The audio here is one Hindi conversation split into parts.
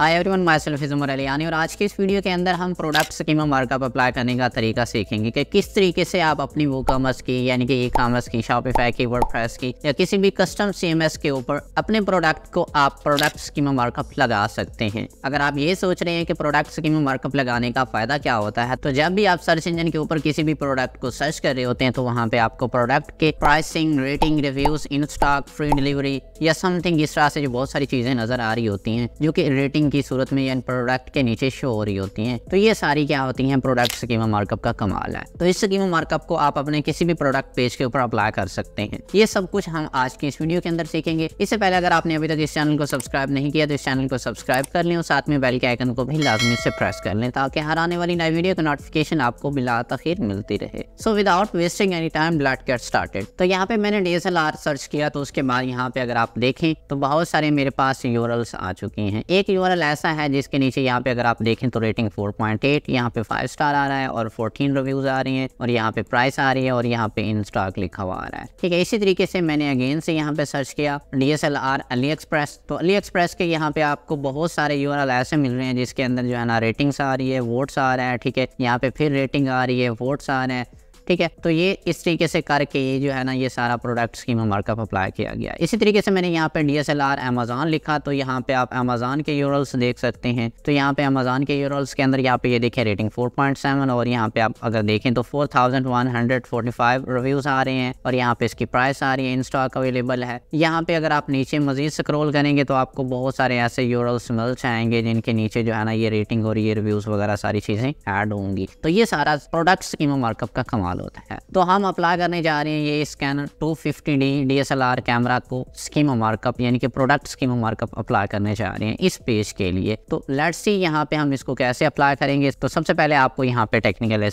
hi everyone myself is Umar Aliani और आज के इस वीडियो के अंदर हम प्रोडक्ट्स की मार्कअप अप्लाई करने का तरीका सीखेंगे कि किस तरीके से आप अपनी वो कॉमर्स की यानी कि ई कॉमर्स की शॉपिफाई की वर्डप्रेस की या किसी भी कस्टम सीएमएस के ऊपर अपने प्रोडक्ट को आप प्रोडक्ट्स की मार्कअप लगा सकते हैं अगर आप ये सोच रहे हैं कि प्रोडक्ट्स की मार्कअप लगाने का फायदा क्या होता है तो जब भी आप सर्च इंजन के ऊपर किसी भी प्रोडक्ट को सर्च कर रहे होते हैं तो वहाँ पे आपको प्रोडक्ट के pricing rating reviews in stock free delivery या समथिंग इस तरह से जो बहुत सारी चीजें नजर आ रही होती हैं जो कि रेटिंग मार्जिन की सूरत में इन प्रोडक्ट के नीचे शो हो रही होती हैं तो ये सारी क्या होती हैं प्रोडक्ट स्कीमा मार्कअप का कमाल है तो इस स्कीमा मार्कअप को आप अपने किसी भी प्रोडक्ट पेज के ऊपर अप्लाई कर सकते हैं ये सब कुछ हम आज की इस वीडियो के अंदर सीखेंगे इससे पहले अगर आपने अभी तक इस चैनल को सब्सक्राइब नहीं किया तो इस चैनल को सब्सक्राइब कर लें और साथ में बेल के आइकन को भी लाजमी से प्रेस कर लें ताकि हर आने वाली नई वीडियो का नोटिफिकेशन आपको बिला तखिर मिलती रहे so without wasting any time ब्लड गेट स्टार्टेड तो यहाँ पे मैंने डी सर्च किया तो उसके बाद यहाँ पे अगर आप देखें तो बहुत सारे मेरे पास यूरल्स आ चुके हैं एक यूरल होटल ऐसा है जिसके नीचे यहाँ पे अगर आप देखें तो रेटिंग 4.8 यहाँ पे फाइव स्टार आ रहा है और 14 रिव्यूज आ रही हैं और यहाँ पे प्राइस आ रही है और यहाँ पे इन स्टॉक लिखा हुआ आ रहा है ठीक है इसी तरीके से मैंने अगेन से यहाँ पे सर्च किया D S L R AliExpress तो अली एक्सप्रेस के यहाँ पे आपको बहुत सारे यू ऐसे मिल रहे हैं जिसके अंदर जो है ना रेटिंग्स आ रही है वोट्स आ रहा है ठीक है यहाँ पे फिर रेटिंग आ रही है वोट्स आ रहे हैं ठीक है तो ये इस तरीके से करके ये जो है ना ये सारा प्रोडक्ट्स की मार्कअप अप्लाई किया गया इसी तरीके से मैंने यहाँ पे D S L R Amazon लिखा तो यहाँ पे आप अमेज़ान के यूरल्स देख सकते हैं तो यहाँ पे अमेज़ान के यूरल्स के अंदर यहाँ पे ये देखें रेटिंग फोर पॉइंट सेवन और यहाँ पे आप अगर देखें तो four thousand one hundred forty five reviews आ रहे हैं और यहाँ पे इसकी प्राइस आ रही है इन स्टॉक अवेलेबल है यहाँ पे अगर आप नीचे मजीद स्क्रोल करेंगे तो आपको बहुत सारे ऐसे यूरल्स मिल जाएंगे जिनके नीचे जो है ना ये रेटिंग और ये रिव्यूज़ वगैरह सारी चीज़ें ऐड होंगी तो ये सारा प्रोडक्ट्स की मार्कअप का कमाल इस्तेमाल होता है तो हम अप्लाई करने जा रहे हैं ये स्कैनर 250D DSLR कैमरा को स्कीम मार्कअप यानी कि प्रोडक्ट स्कीम मार्कअप अप्लाई करने जा रहे हैं इस पेज के लिए तो लेट्स सी यहाँ पे हम इसको कैसे अप्लाई करेंगे तो सबसे पहले आपको यहाँ पे टेक्निकल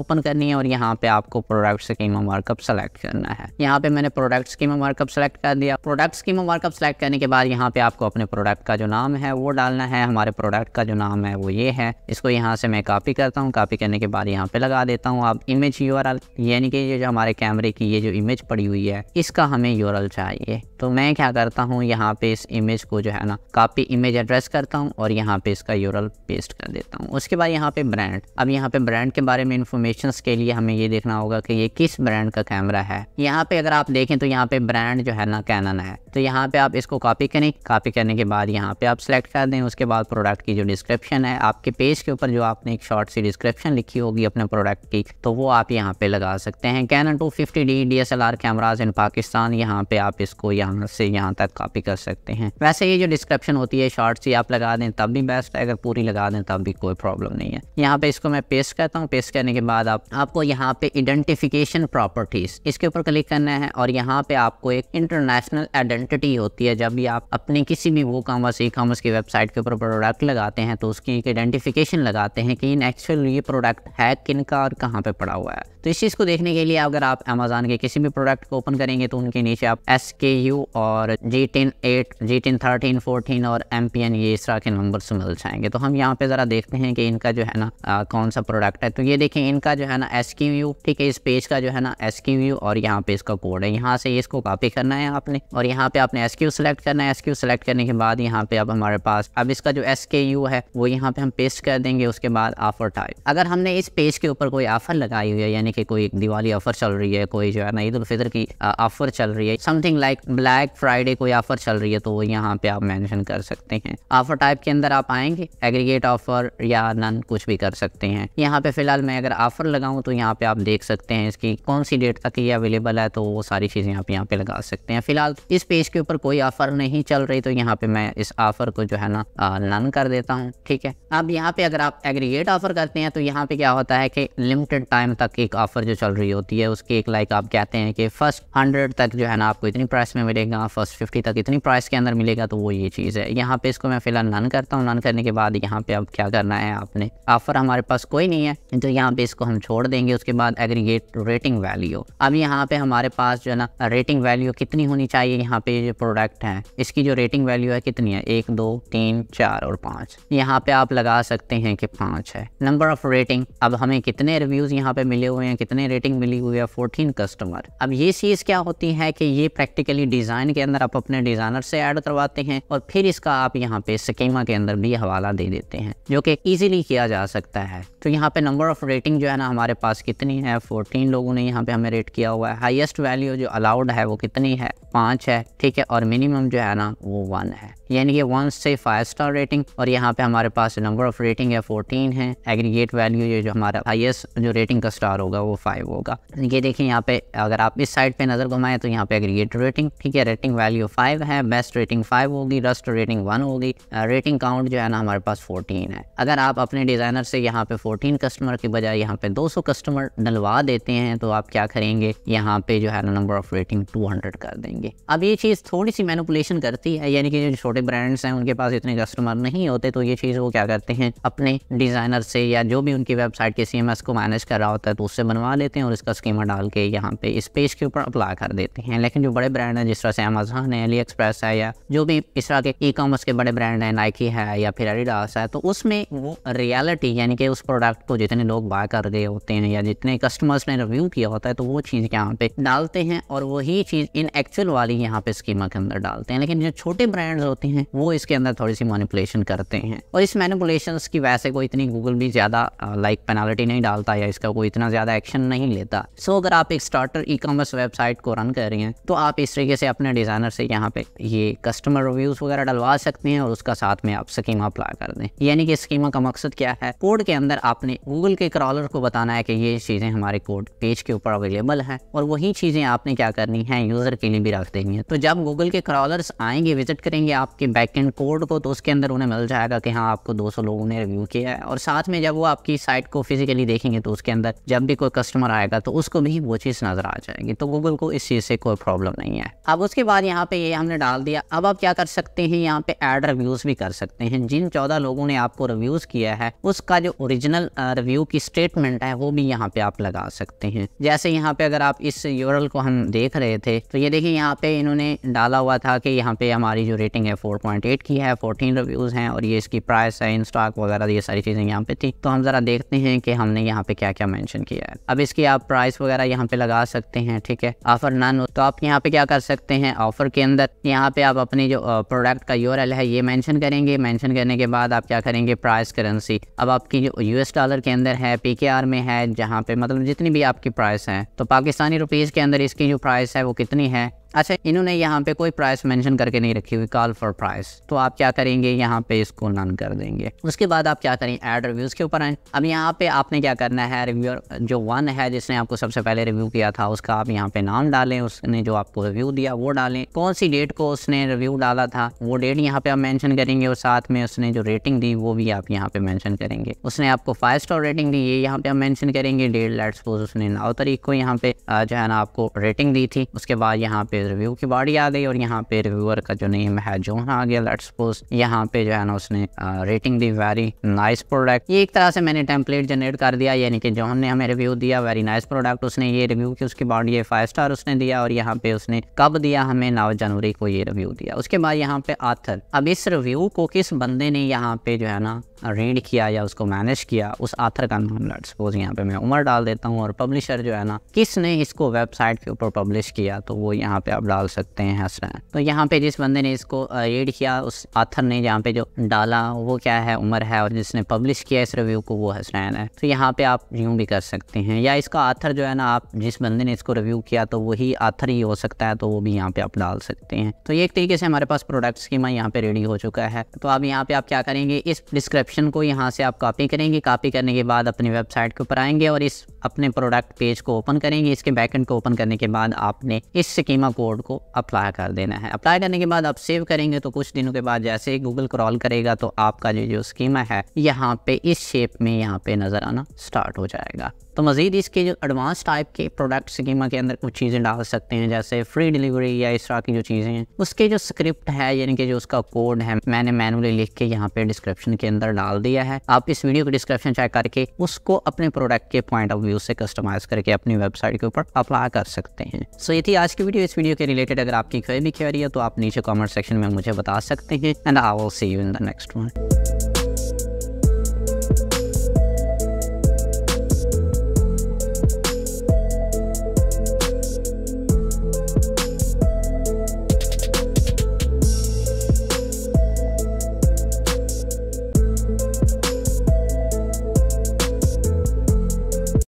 ओपन e करनी है और यहाँ पे आपको प्रोडक्ट स्कीम मार्कअप सेलेक्ट करना है यहाँ पे मैंने प्रोडक्ट स्कीम मार्कअप सेलेक्ट कर दिया प्रोडक्ट स्कीम मार्कअप सेलेक्ट करने के बाद यहाँ पे आपको अपने प्रोडक्ट का जो नाम है वो डालना है हमारे प्रोडक्ट का जो नाम है वो ये है इसको यहाँ से मैं कापी करता हूँ कापी करने के बाद यहाँ पे लगा देता हूँ आप इमेज यूआरएल यानी कि ये जो हमारे कैमरे की ये जो इमेज पड़ी हुई है इसका हमें यूआरएल चाहिए तो मैं क्या करता हूँ यहाँ पे इस इमेज को जो है ना कापी इमेज एड्रेस करता हूँ और यहाँ पे इसका यूरल पेस्ट कर देता हूँ उसके बाद यहाँ पे ब्रांड अब यहाँ पे ब्रांड के बारे में इन्फॉर्मेशन के लिए हमें ये देखना होगा कि ये किस ब्रांड का कैमरा है यहाँ पे अगर आप देखें तो यहाँ पे ब्रांड जो है ना कैनन है तो यहाँ पे आप इसको कॉपी करें कॉपी करने के बाद यहाँ पे आप सेलेक्ट कर दें उसके बाद प्रोडक्ट की जो डिस्क्रिप्शन है आपके पेज के ऊपर जो आपने एक शॉर्ट सी डिस्क्रिप्शन लिखी होगी अपने प्रोडक्ट की तो वो आप यहाँ पे लगा सकते हैं Canon two fifty D D S L R cameras in Pakistan यहाँ पे आप इसको यहाँ यहाँ से यहाँ तक कॉपी कर सकते हैं वैसे ये जो डिस्क्रिप्शन होती है शॉर्ट सी आप लगा दें तब भी बेस्ट है अगर पूरी लगा दें तब भी कोई प्रॉब्लम नहीं है यहाँ पे इसको मैं पेस्ट करता हूँ पेस्ट करने के बाद आप आपको यहाँ पे आइडेंटिफिकेशन प्रॉपर्टीज इसके ऊपर क्लिक करना है और यहाँ पे आपको एक इंटरनेशनल आइडेंटिटी होती है जब भी आप अपने किसी भी वो कॉमर्स ई कॉमर्स की वेबसाइट के ऊपर प्रोडक्ट लगाते हैं तो उसकी एक आइडेंटिफिकेशन लगाते हैं कि इन एक्चुअल ये प्रोडक्ट है किन का और कहाँ पे पड़ा हुआ है तो इस चीज़ को देखने के लिए अगर आप अमेज़ान के किसी भी प्रोडक्ट को ओपन करेंगे तो उनके नीचे आप एस के यू और GTIN eight GTIN thirteen fourteen और एम पी एन ये इस तरह के नंबर्स मिल जाएंगे तो हम यहाँ पे ज़रा देखते हैं कि इनका जो है ना आ, कौन सा प्रोडक्ट है तो ये देखें इनका जो है ना एस क्यू यू ठीक है इस पेज का जो है ना एस क्यू यू और यहाँ पे इसका कोड है यहाँ से इसको कॉपी करना है आपने और यहाँ पे आपने एस क्यू सेलेक्ट करना है एस क्यू सेलेक्ट करने के बाद यहाँ पे अब हमारे पास अब इसका जो एस के यू है वो यहाँ पे हम पेस्ट कर देंगे उसके बाद ऑफर टाइप अगर हमने इस पेज के ऊपर कोई ऑफर लगाई हुई है यानी यानी कि कोई दिवाली ऑफर चल रही है कोई जो है ना ईद उल फितर की ऑफर चल रही है समथिंग लाइक ब्लैक फ्राइडे कोई ऑफर चल रही है तो वो यहाँ पे आप मैंशन कर सकते हैं ऑफर टाइप के अंदर आप आएंगे एग्रीगेट ऑफर या नन कुछ भी कर सकते हैं यहाँ पे फिलहाल मैं अगर ऑफर लगाऊँ तो यहाँ पे आप देख सकते हैं इसकी कौन सी डेट तक ये अवेलेबल है तो वो सारी चीज़ें आप यहाँ पे लगा सकते हैं फिलहाल इस पेज के ऊपर कोई ऑफर नहीं चल रही तो यहाँ पे मैं इस ऑफर को जो है ना नन कर देता हूँ ठीक है अब यहाँ पे अगर आप एग्रीगेट ऑफर करते हैं तो यहाँ पे क्या होता है कि लिमिटेड टाइम तक एक ऑफ़र जो चल रही होती है उसकी एक लाइक आप कहते हैं कि फ़र्स्ट हंड्रेड तक जो है ना आपको इतनी प्राइस में मिलेगा फर्स्ट फिफ्टी तक इतनी प्राइस के अंदर मिलेगा तो वो ये चीज़ है यहाँ पे इसको मैं फ़िलहाल नन करता हूँ नन करने के बाद यहाँ पे अब क्या करना है आपने ऑफ़र हमारे पास कोई नहीं है तो यहाँ पे इसको हम छोड़ देंगे उसके बाद एग्रीगेट रेटिंग वैल्यू अब यहाँ पे हमारे पास जो है ना रेटिंग वैल्यू कितनी होनी चाहिए यहाँ पे जो प्रोडक्ट है इसकी जो रेटिंग वैल्यू है कितनी है एक दो तीन चार और पाँच यहाँ पे आप लगा सकते हैं कि पाँच है नंबर ऑफ रेटिंग अब हमें कितने रिव्यूज़ यहाँ पे मिले हुए हैं कितने रेटिंग मिली हुई है फोर्टीन कस्टमर अब ये चीज़ क्या होती है कि ये प्रैक्टिकली डिज़ाइन के अंदर आप अपने डिज़ाइनर से ऐड करवाते हैं और फिर इसका आप यहाँ पे स्कीमा के अंदर भी हवाला दे देते हैं जो कि ईजिली किया जा सकता है तो यहाँ पे नंबर ऑफ रेटिंग जो है ना हमारे पास कितनी है फोर्टीन लोगों ने यहाँ पे हमें रेट किया हुआ है हाइएस्ट वैल्यू जो अलाउड है वो कितनी है पांच है ठीक है और मिनिमम जो है ना वो वन है यानी कि वन से फाइव स्टार रेटिंग और यहाँ पे हमारे पास नंबर ऑफ रेटिंग है फोर्टीन है एग्रीगेट वैल्यू ये जो हमारा हाइएस्ट जो रेटिंग का स्टार होगा होगा वो फाइव होगा ये देखें यहाँ पे अगर आप इस साइड पे नज़र घुमाएं तो यहाँ पे एग्रीगेट रेटिंग ठीक है रेटिंग वैल्यू फाइव है बेस्ट रेटिंग फाइव होगी रस्ट रेटिंग वन होगी रेटिंग काउंट जो है ना हमारे पास फोर्टीन है अगर आप अपने डिज़ाइनर से यहाँ पे फोर्टीन कस्टमर के बजाय यहाँ पे दो सौ कस्टमर डलवा देते हैं तो आप क्या करेंगे यहाँ पे जो है ना number of rating two hundred कर देंगे अब ये चीज़ थोड़ी सी मैनुपुलेशन करती है यानी कि जो छोटे ब्रांड्स हैं उनके पास इतने कस्टमर नहीं होते तो ये चीज़ वो क्या करते हैं अपने डिज़ाइनर से या जो भी उनकी वेबसाइट के सीएमएस को मैनेज कर रहा होता है तो उससे बनवा लेते हैं और इसका स्कीमा डाल के यहाँ पे इस पेज के ऊपर अप्लाई कर देते हैं लेकिन जो बड़े ब्रांड हैं जिस तरह से अमेजोन है अली एक्सप्रेस है या जो भी इस तरह के ई कॉमर्स के बड़े ब्रांड हैं नाइकी है या फिर एडिडास है तो उसमें वो रियलिटी यानी कि उस प्रोडक्ट को जितने लोग बाय कर रहे होते हैं या जितने कस्टमर्स ने रिव्यू किया होता है तो वो चीज़ यहाँ पे डालते हैं और वही चीज़ इन एक्चुअल वाली यहाँ पे स्कीमा के अंदर डालते हैं लेकिन जो छोटे ब्रांड्स होते हैं वो इसके अंदर थोड़ी सी मोनिपुलेशन करते हैं और इस मैनिपुलेशन की वैसे कोई इतनी गूगल भी ज़्यादा लाइक पेनाल्टी नहीं डालता या इसका कोई इतना ज़्यादा एक्शन नहीं लेता सो अगर आप एक स्टार्टर ई कॉमर्स वेबसाइट को रन कर रहे हैं तो आप इस तरीके से अपने डिज़ाइनर से यहाँ पे ये कस्टमर रिव्यूज़ वगैरह डलवा सकते हैं और उसका साथ में आप स्कीमा अप्लाई कर दें यानी कि स्कीमा का मकसद क्या है कोड के अंदर आपने गूगल के क्रॉलर को बताना है कि ये चीज़ें हमारे कोड पेज के ऊपर अवेलेबल है और वही चीज़ें आपने क्या करनी है यूज़र के लिए भी रख देनी है तो जब गूगल के क्रॉलर आएंगे विजिट करेंगे आपके बैक एंड कोड को तो उसके अंदर उन्हें मिल जाएगा कि हाँ आपको 200 लोगों ने रिव्यू किया है और साथ में जब वो आपकी साइट को फिजिकली देखेंगे तो उसके अंदर जब भी कोई कोई कस्टमर आएगा तो उसको भी वो चीज़ नज़र आ जाएगी तो गूगल को इस चीज़ से कोई प्रॉब्लम नहीं है अब उसके बाद यहाँ पे ये हमने डाल दिया अब आप क्या कर सकते हैं यहाँ पे एड रिव्यूज़ भी कर सकते हैं जिन चौदह लोगों ने आपको रिव्यूज़ किया है उसका जो ओरिजिनल रिव्यू की स्टेटमेंट है वो भी यहाँ पे आप लगा सकते हैं जैसे यहाँ पे अगर आप इस यूरल को हम देख रहे थे तो ये देखिए यहाँ पे इन्होंने डाला हुआ था कि यहाँ पे हमारी जो रेटिंग है फोर की है फोर्टीन रिव्यूज़ हैं और ये इसकी प्राइस है इन स्टॉक वगैरह ये सारी चीज़ें यहाँ पे थी तो हम ज़रा देखते हैं कि हमने यहाँ पे क्या क्या मैंशन किया है है अब इसकी आप प्राइस वगैरह यहाँ पे लगा सकते हैं ठीक है ऑफर नन तो आप यहाँ पे क्या कर सकते हैं ऑफर के अंदर यहाँ पे आप अपनी जो प्रोडक्ट का यूर है ये मैंशन करेंगे मैंशन करने के बाद आप क्या करेंगे प्राइस करेंसी अब आपकी जो यूएस डॉलर के अंदर है पी में है जहाँ पे मतलब जितनी भी आपकी प्राइस है तो पाकिस्तानी रुपीज़ के अंदर इसकी जो प्राइस है वो कितनी है अच्छा इन्होंने यहाँ पे कोई प्राइस मेंशन करके नहीं रखी हुई कॉल फॉर प्राइस तो आप क्या करेंगे यहाँ पे इसको नन कर देंगे उसके बाद आप क्या करें एड रिव्यूज़ के ऊपर आए अब यहाँ पे आपने क्या करना है रिव्यूअर जो वन है जिसने आपको सबसे पहले रिव्यू किया था उसका आप यहाँ पे नाम डालें उसने जो आपको रिव्यू दिया वो डालें कौन सी डेट को उसने रिव्यू डाला था वो डेट यहाँ पे आप मैंशन करेंगे और साथ में उसने जो रेटिंग दी वो भी आप यहाँ पे मैंशन करेंगे उसने आपको फाइव स्टार रेटिंग दी ये यहाँ पे आप मैंशन करेंगे डेट लेट सपोज उसने नौ तारीख को यहाँ पे जो है ना आपको रेटिंग दी थी उसके बाद यहाँ पे पे रिव्यू की बॉडी आ गई और यहाँ पे रिव्यूअर का जो नेम है जोन आ गया लेट्स सपोज यहाँ पे जो है ना उसने रेटिंग दी वेरी नाइस प्रोडक्ट ये एक तरह से मैंने टेम्पलेट जनरेट कर दिया यानी कि जोन ने हमें रिव्यू दिया वेरी नाइस प्रोडक्ट उसने ये रिव्यू की उसकी बॉडी ये फाइव स्टार उसने दिया और यहाँ पे उसने कब दिया हमें नौ जनवरी को ये रिव्यू दिया उसके बाद यहाँ पे आथर अब इस रिव्यू को किस बंदे ने यहाँ पे जो है ना रीड किया या उसको मैनेज किया उस आथर का नाम लेट सपोज यहाँ पे मैं उमर डाल देता हूँ और पब्लिशर जो है ना किसने इसको वेबसाइट के ऊपर पब्लिश किया तो वो यहाँ पे पे आप डाल सकते हैं हंस हसरैन तो यहाँ पे जिस बंदे ने इसको रीड किया उस आथर ने यहाँ पे जो डाला वो क्या है उम्र है और जिसने पब्लिश किया इस रिव्यू को वो हसरैन है तो यहाँ पे आप यूँ भी कर सकते हैं या इसका आथर जो है ना आप जिस बंदे ने इसको रिव्यू किया तो वही आथर ही हो सकता है तो वो भी यहाँ पे आप डाल सकते हैं तो ये एक तरीके से हमारे पास प्रोडक्ट्स की स्कीमा यहाँ पे रेडी हो चुका है तो आप यहाँ पे आप क्या करेंगे इस डिस्क्रिप्शन को यहाँ से आप कॉपी करेंगे कॉपी करने के बाद अपनी वेबसाइट के ऊपर आएंगे और इस अपने प्रोडक्ट पेज को ओपन करेंगे इसके बैकेंड को ओपन करने के बाद आपने इस स्कीमा को कोड को अप्लाई कर देना है अप्लाई करने के बाद आप सेव करेंगे तो कुछ दिनों के बाद जैसे ही गूगल क्रॉल करेगा तो आपका जो जो स्कीमा है यहाँ पे इस शेप में यहाँ पे नज़र आना स्टार्ट हो जाएगा तो मज़ीद इसके जो एडवांस टाइप के प्रोडक्ट स्कीमा के अंदर कुछ चीज़ें डाल सकते हैं जैसे फ्री डिलीवरी या इस तरह की जो चीज़ें हैं उसके जो स्क्रिप्ट है यानी कि जो उसका कोड है मैंने मैनुअली लिख के यहाँ पे डिस्क्रिप्शन के अंदर डाल दिया है आप इस वीडियो को डिस्क्रिप्शन चेक करके उसको अपने प्रोडक्ट के पॉइंट ऑफ व्यू से कस्टमाइज करके अपनी वेबसाइट के ऊपर अप्लाई कर सकते हैं सो ये थी आज की वीडियो इस वीडियो के रिलेटेड अगर आपकी कोई भी क्वेरी है तो आप नीचे कॉमेंट सेक्शन में मुझे बता सकते हैं and I will see you in the next one